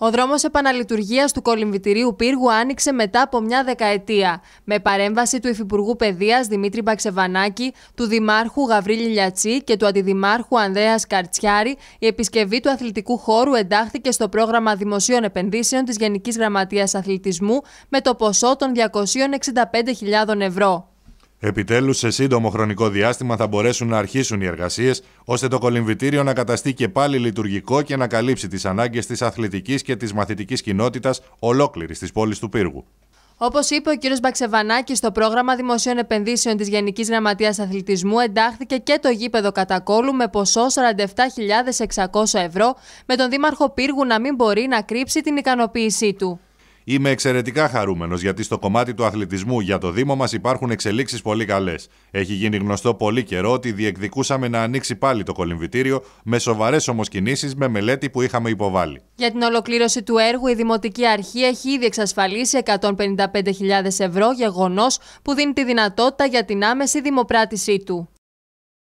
Ο δρόμος επαναλειτουργίας του κολυμβητηρίου πύργου άνοιξε μετά από μια δεκαετία, με παρέμβαση του Υφυπουργού Παιδείας Δημήτρη Μπαξεβανάκη, του Δημάρχου Γαβρίλη Λιατσί και του Αντιδημάρχου Ανδρέας Καρτσιάρη, η επισκευή του αθλητικού χώρου εντάχθηκε στο πρόγραμμα δημοσίων επενδύσεων της Γενικής Γραμματείας Αθλητισμού με το ποσό των 265.000 ευρώ. Επιτέλους, σε σύντομο χρονικό διάστημα θα μπορέσουν να αρχίσουν οι εργασίες ώστε το κολυμβητήριο να καταστεί και πάλι λειτουργικό και να καλύψει τις ανάγκες της αθλητικής και της μαθητικής κοινότητας ολόκληρης της πόλης του Πύργου. Όπως είπε ο κ. Μπαξεβανάκη, στο πρόγραμμα δημοσίων επενδύσεων της Γενικής Γραμματείας Αθλητισμού εντάχθηκε και το γήπεδο Κατακόλου με ποσό 47.600 ευρώ, με τον Δήμαρχο Πύργου να μην μπορεί να κρύψει την ικανοποίησή του. Είμαι εξαιρετικά χαρούμενος γιατί στο κομμάτι του αθλητισμού για το Δήμο μας υπάρχουν εξελίξεις πολύ καλές. Έχει γίνει γνωστό πολύ καιρό ότι διεκδικούσαμε να ανοίξει πάλι το κολυμβητήριο με σοβαρές όμω κινήσει με μελέτη που είχαμε υποβάλει. Για την ολοκλήρωση του έργου, η Δημοτική Αρχή έχει ήδη εξασφαλίσει 155.000 ευρώ, γεγονός που δίνει τη δυνατότητα για την άμεση δημοπράτησή του.